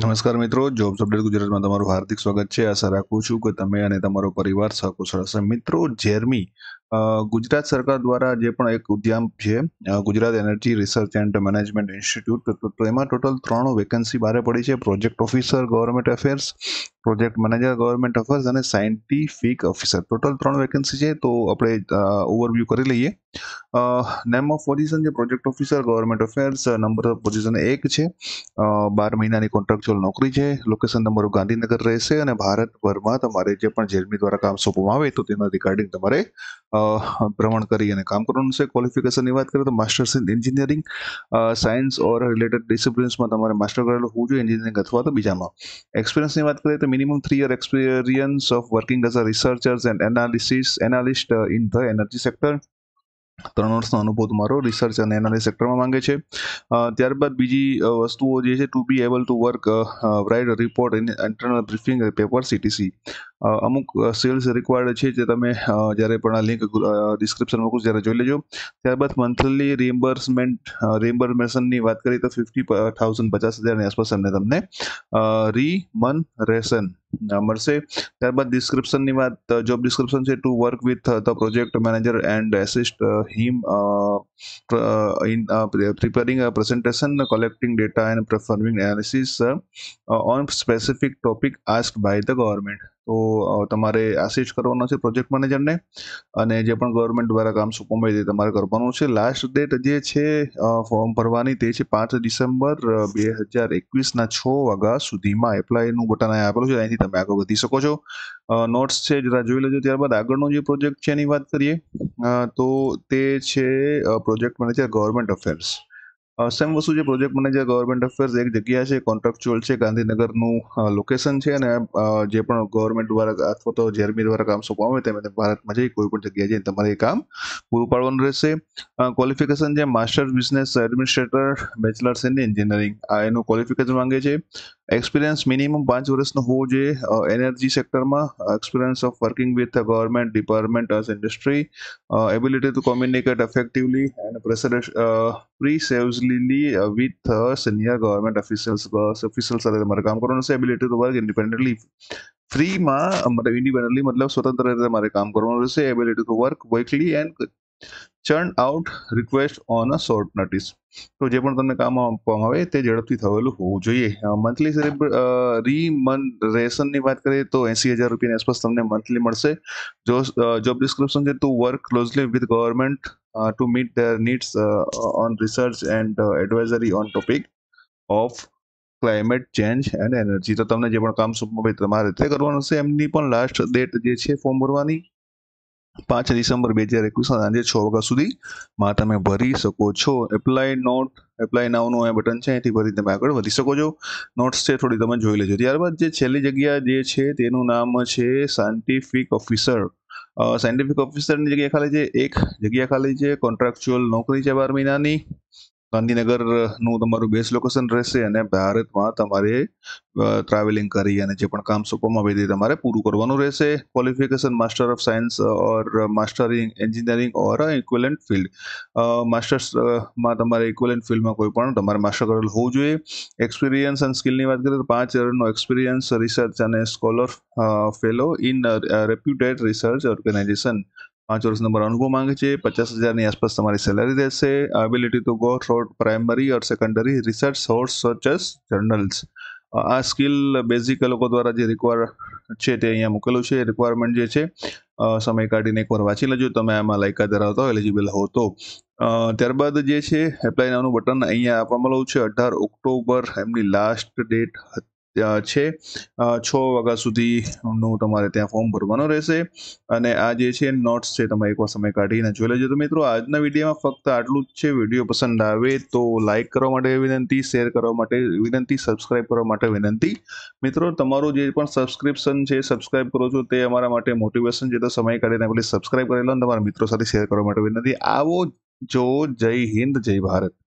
નમસ્કાર મિત્રો jobs update ગુજરાતમાં તમારું હાર્દિક સ્વાગત છે આશા રાખું છું કે તમે અને તમારો પરિવાર સકુશળ હશે મિત્રો જેરમી ગુજરાત સરકાર દ્વારા જે પણ એક ઉદ્યમ છે Gujarat energy research and management institute તો એમાં ટોટલ ત્રણ વેકન્સી બહાર પડી છે project officer government affairs project manager government affairs અને સાયન્ટિફિક ઓફિસર ટોટલ ત્રણ વેકન્સી છે તો આપણે ઓવરવ્યૂ કરી લઈએ નેમ ઓફ પોઝિશન જે project officer government affairs number of position એક છે બાર મહિનાની કોન્ટ્રાક્ચ્યુઅલ નોકરી છે લોકેશન તમારું ગાંધીનગર રહેશે અને ભારતભરમાં તમારે જે પણ જેલમી દ્વારા કામ સોંપવામાં આવે તો તેના રિગાર્ડિંગ તમારે ભ્રમણ કરી અને કામ કરવાનું છે ક્વોલિફિકેશનની વાત કરીએ તો masters in engineering science or related ડિસિપ્લિન્સમાં તમારે માસ્ટર કરેલું હોવું જોઈએ એન્જિનિયરિંગ અથવા તો બીજામાં એક્સપિરિયન્સની વાત કરીએ તો minimum three year experience of working as a researchers and analysis analyst in the energy sector ત્રણ વર્ષનો અનુભવ તમારો રિસર્ચ અને એનાલિસ સેક્ટરમાં માંગે છે ત્યારબાદ બીજી વસ્તુઓ જે છે to be able to work write report in internal briefing paper CTC અમુક સેલ્સ રિક્વાયર્ડ છે જે તમે જ્યારે પણ આ લિંક ડિસ્ક્રિપ્શન મૂકું જ્યારે જોઈ લેજો ત્યારબાદ મંથલી રિએમ્બર્સમેન્ટ રિએમ્બર્સમેશનની વાત કરીએ તો ફિફ્ટી થાઉઝન્ડ પચાસ હજારની આસપાસ તમને તમને રીમન રેશન મળશે ત્યારબાદ ડિસ્ક્રિપ્શનની વાત જોબ ડિસ્ક્રિપ્શન છે to work with the project manager and assist him in preparing a presentation collecting data and performing analysis uh, on specific topic asked by the તો તમારે આ જ કરવાનો છે પ્રોજેક્ટ મેનેજરને અને જે પણ ગવર્મેન્ટ દ્વારા કામ સોંપવામાં છે તમારે કરવાનું છે લાસ્ટ ડેટ જે છે ફોર્મ ભરવાની તે છે પાંચ ડિસેમ્બર બે હજાર એકવીસના છ વાગ્યા સુધીમાં એપ્લાયનું બટન આપેલું છે અહીંથી તમે આગળ વધી શકો છો નોટ્સ છે જરા જોઈ લેજો ત્યારબાદ આગળનો જે પ્રોજેક્ટ છે એની વાત કરીએ તો તે છે project manager government affairs same વસ્તુ જે પ્રોજેક્ટ મેનેજર ગવર્મેન્ટ અફેર્સ એક જગ્યા છે કોન્ટ્રાક્ચ્યુઅલ છે ગાંધીનગરનું લોકેશન છે અને જે પણ ગવર્મેન્ટ દ્વારા અથવા તો જેરમી દ્વારા કામ સોંપવામાં આવે તેમને ભારતમાં જઈ કોઈ પણ જગ્યાએ જઈને તમારે એ કામ પૂરું પાડવાનું રહેશે ક્વોલિફિકેશન છે master business administrator bachelors in engineering આ એનું ક્વોલિફિકેશન માંગે છે એક્સપિરિયન્સ મિનિમમ પાંચ વર્ષનો હોવો જોઈએ એનર્જી સેક્ટરમાં experience of working with government department as industry ability to communicate effectively President pre-savagely uh, uh, with senior government officials uh, officials સાથે તમારે કામ કરવાનું છે એબિલિટી ટુ વર્ક ઇન્ડિપેન્ડન્ટલી ફ્રીમાં મતલબ ઇન્ડિપેન્ડન્ટલી મતલબ સ્વતંત્ર રીતે મારે કામ કરવાનું રહેશે ability to work quickly and churn out request on a short notice તો જે પણ તમને કામ આપવામાં આવે તે ઝડપથી થયેલું હોવું જોઈએ મંથલી રેશનની વાત કરીએ તો એંસી હજાર રૂપિયાની આસપાસ તમને મંથલી મળશે જો જોબ ડિસ્ક્રિપ્શન છે તો work closely with government Uh, to meet their needs uh, uh, on research and advisory on topic of climate change and energy તો તમને જે પણ કામ ભાઈ તમારે રીતે કરવાનું છે એમની પણ લાસ્ટ ડેટ જે છે ફોર્મ ભરવાની પાંચ ડિસેમ્બર બે હજાર એકવીસ સાંજે છ વાગ્યા સુધીમાં તમે ભરી શકો છો એપ્લાય નોટ એપ્લાય નાવનું એ બટન છે એથી ભરી તમે આગળ વધી શકો છો નોટ્સ છે થોડી તમે જોઈ લેજો ત્યારબાદ જે છેલ્લી જગ્યા જે છે તેનું નામ છે સાયન્ટિફિક ઓફિસર સાયન્ટિફિક ઓફિસરની જગ્યાએ ખાલી છે એક જગ્યા ખાલી છે કોન્ટ્રાક્ચ્યુઅલ નોકરી છે બાર મહિનાની ગાંધીનગરનું તમારું બેસ લોકેશન રહેશે અને ભારતમાં તમારે ટ્રાવેલિંગ કરી અને જે પણ કામ સોંપવામાં આવે તમારે પૂરું કરવાનું રહેશે qualification master of science or mastering engineering or equivalent field માસ્ટર્સમાં તમારે ઇક્વલન્ટ ફિલ્ડમાં કોઈ પણ તમારે માસ્ટર કરેલું હોવું જોઈએ એક્સપિરિયન્સ અને સ્કિલની વાત કરીએ તો પાંચ હજારનો એક્સપિરિયન્સ રિસર્ચ અને scholar fellow in reputed research organization પાંચ વર્ષ નંબર અનુભવ માંગે છે પચાસ હજારની આસપાસ તમારી સેલેરી રહેશે ability to go through primary or secondary research source searches journals આ સ્કિલ બેઝિક લોકો દ્વારા જે રિક્વાયર છે તે અહીંયા મૂકેલું છે રિક્વાયરમેન્ટ જે છે સમય કાઢીને એકવાર વાંચી લેજો તમે આમાં લાયકા ધરાવતો એલિજિબલ હો તો ત્યારબાદ જે છે એપ્લાય નાનું બટન અહીંયા આપવામાં આવ્યું છે અઢાર ઓક્ટોબર એમની લાસ્ટ ડેટ હતી છે છ વાગ્યા સુધીનું તમારે ત્યાં ફોર્મ ભરવાનું રહેશે અને આ જે છે નોટ્સ છે તમે એકવાર સમય કાઢીને જોઈ લેજો તો મિત્રો આજના વિડીયોમાં ફક્ત આટલું જ છે વિડીયો પસંદ આવે તો લાઇક કરવા માટે વિનંતી શેર કરવા માટે વિનંતી સબસ્ક્રાઈબ કરવા માટે વિનંતી મિત્રો તમારું જે પણ સબસ્ક્રિપ્શન છે સબસ્ક્રાઇબ કરો છો તે અમારા માટે મોટિવેશન છે તો સમય કાઢીને પછી સબસ્ક્રાઇબ કરેલો લો અને તમારા મિત્રો સાથે શેર કરવા માટે વિનંતી આવો જો જય હિન્દ જય ભારત